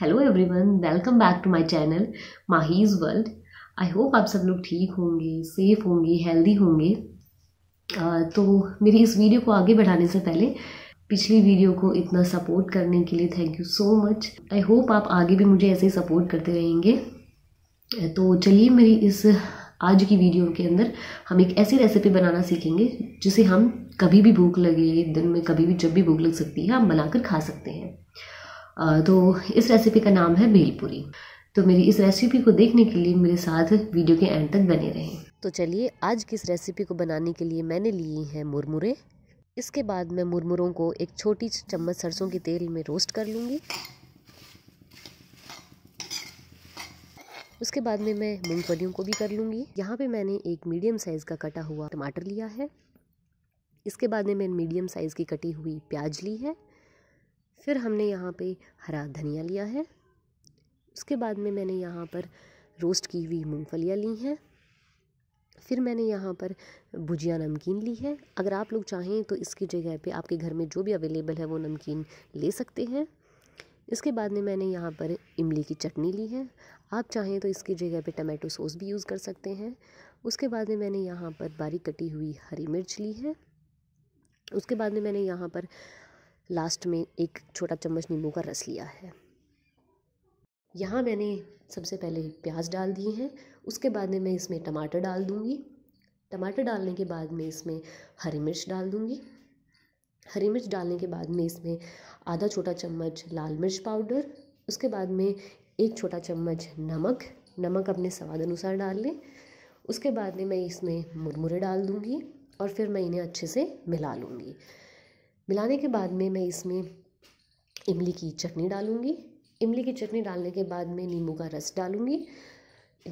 hello everyone welcome back to my channel Mahi's world I hope आप सब लोग ठीक होंगे सेफ होंगे हेल्दी होंगे तो मेरी इस वीडियो को आगे बढ़ाने से पहले पिछली वीडियो को इतना सपोर्ट करने के लिए thank you so much I hope आप आगे भी मुझे ऐसे ही सपोर्ट करते रहेंगे तो चलिए मेरी इस आज की वीडियो के अंदर हम एक ऐसी रेसिपी बनाना सीखेंगे जिसे हम कभी भी भूख लगे दिन में कभी भी जब भी भूख लग सकती है हम बनाकर खा सकते हैं तो इस रेसिपी का नाम है भेलपुरी तो मेरी इस रेसिपी को देखने के लिए मेरे साथ वीडियो के एंड तक बने रहें तो चलिए आज की इस रेसिपी को बनाने के लिए मैंने लिए हैं मुरमुरे इसके बाद मैं मुरमुरों को एक छोटी चम्मच सरसों के तेल में रोस्ट कर लूँगी उसके बाद में मैं मूंगफलियों को भी कर लूँगी यहाँ पे मैंने एक मीडियम साइज़ का कटा हुआ टमाटर लिया है इसके बाद में मैंने मीडियम साइज़ की कटी हुई प्याज ली है फिर हमने यहाँ पे हरा धनिया लिया है उसके बाद में मैंने यहाँ पर रोस्ट की हुई मूँगफलियाँ ली हैं फिर मैंने यहाँ पर भुजिया नमकीन ली है अगर आप लोग चाहें तो इसकी जगह पे आपके घर में जो भी अवेलेबल है वो नमकीन ले सकते हैं इसके बाद में मैंने यहाँ पर इमली की चटनी ली है आप चाहें तो इसकी जगह पे टमाटो सॉस भी यूज़ कर सकते हैं उसके बाद में मैंने यहाँ पर बारीक कटी हुई हरी मिर्च ली है उसके बाद में मैंने यहाँ पर लास्ट में एक छोटा चम्मच नींबू का रस लिया है यहाँ मैंने सबसे पहले प्याज डाल दिए हैं उसके बाद में मैं इसमें टमाटर डाल दूँगी टमाटर डालने के बाद में इसमें हरी मिर्च डाल दूँगी हरी मिर्च डालने के बाद में इसमें आधा छोटा चम्मच लाल मिर्च पाउडर उसके बाद में एक छोटा चम्मच नमक नमक अपने स्वाद अनुसार डाल लें उसके बाद में मैं इसमें मुरमुरे डाल दूँगी और फिर मैं इन्हें अच्छे से मिला लूँगी मिलाने के बाद में मैं इसमें इमली की चटनी डालूँगी इमली की चटनी डालने के बाद में नींबू का रस डालूँगी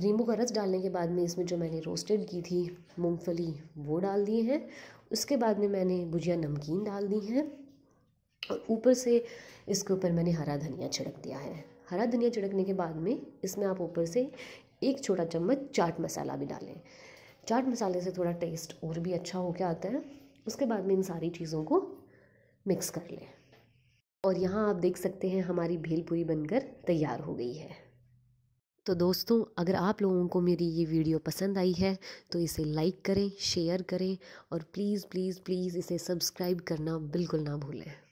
नींबू का रस डालने के बाद में इसमें जो मैंने रोस्टेड की थी मूंगफली वो डाल दी है उसके बाद में मैंने भुजिया नमकीन डाल दी है और ऊपर से इसके ऊपर मैंने हरा धनिया छिड़क दिया है हरा धनिया छिड़कने के बाद में इसमें आप ऊपर से एक छोटा चम्मच चाट मसाला भी डालें चाट मसाले से थोड़ा टेस्ट और भी अच्छा के आता है उसके बाद में इन सारी चीज़ों को मिक्स कर लें और यहाँ आप देख सकते हैं हमारी भेलपूरी बनकर तैयार हो गई है तो दोस्तों अगर आप लोगों को मेरी ये वीडियो पसंद आई है तो इसे लाइक करें शेयर करें और प्लीज़ प्लीज़ प्लीज़ इसे सब्सक्राइब करना बिल्कुल ना भूलें